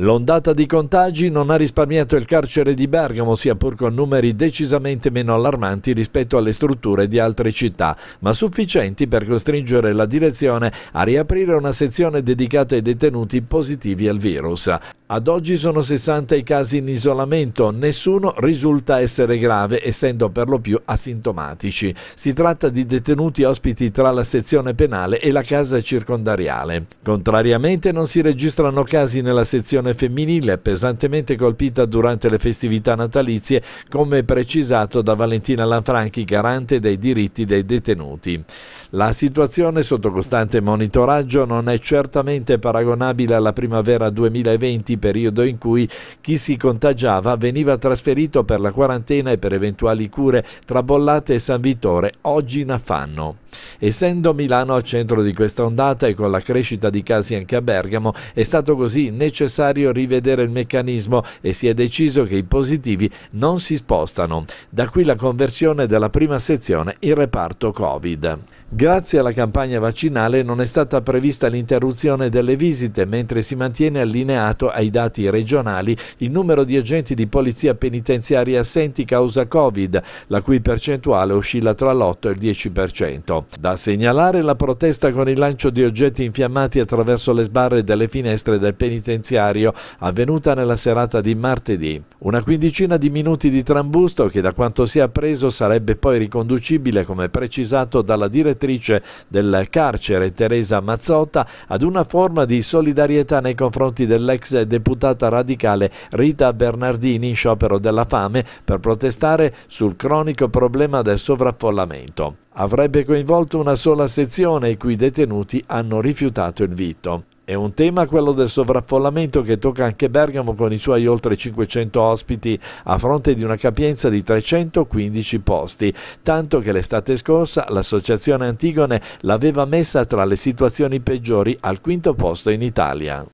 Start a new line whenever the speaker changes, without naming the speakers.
L'ondata di contagi non ha risparmiato il carcere di Bergamo, sia pur con numeri decisamente meno allarmanti rispetto alle strutture di altre città, ma sufficienti per costringere la direzione a riaprire una sezione dedicata ai detenuti positivi al virus. Ad oggi sono 60 i casi in isolamento, nessuno risulta essere grave, essendo per lo più asintomatici. Si tratta di detenuti ospiti tra la sezione penale e la casa circondariale. Contrariamente non si registrano casi nella sezione popolazione femminile pesantemente colpita durante le festività natalizie, come precisato da Valentina Lanfranchi, garante dei diritti dei detenuti. La situazione sotto costante monitoraggio non è certamente paragonabile alla primavera 2020, periodo in cui chi si contagiava veniva trasferito per la quarantena e per eventuali cure tra Bollate e San Vittore, oggi in affanno. Essendo Milano al centro di questa ondata e con la crescita di casi anche a Bergamo, è stato così necessario necessario rivedere il meccanismo e si è deciso che i positivi non si spostano. Da qui la conversione della prima sezione in reparto Covid. Grazie alla campagna vaccinale non è stata prevista l'interruzione delle visite, mentre si mantiene allineato ai dati regionali il numero di agenti di polizia penitenziaria assenti causa Covid, la cui percentuale oscilla tra l'8 e il 10%. Da segnalare la protesta con il lancio di oggetti infiammati attraverso le sbarre delle finestre del penitenziario, avvenuta nella serata di martedì. Una quindicina di minuti di trambusto che da quanto si è appreso sarebbe poi riconducibile, come precisato dalla direzione direttrice del carcere Teresa Mazzotta ad una forma di solidarietà nei confronti dell'ex deputata radicale Rita Bernardini in sciopero della fame per protestare sul cronico problema del sovraffollamento. Avrebbe coinvolto una sola sezione i cui detenuti hanno rifiutato il vitto. È un tema quello del sovraffollamento che tocca anche Bergamo con i suoi oltre 500 ospiti a fronte di una capienza di 315 posti, tanto che l'estate scorsa l'associazione Antigone l'aveva messa tra le situazioni peggiori al quinto posto in Italia.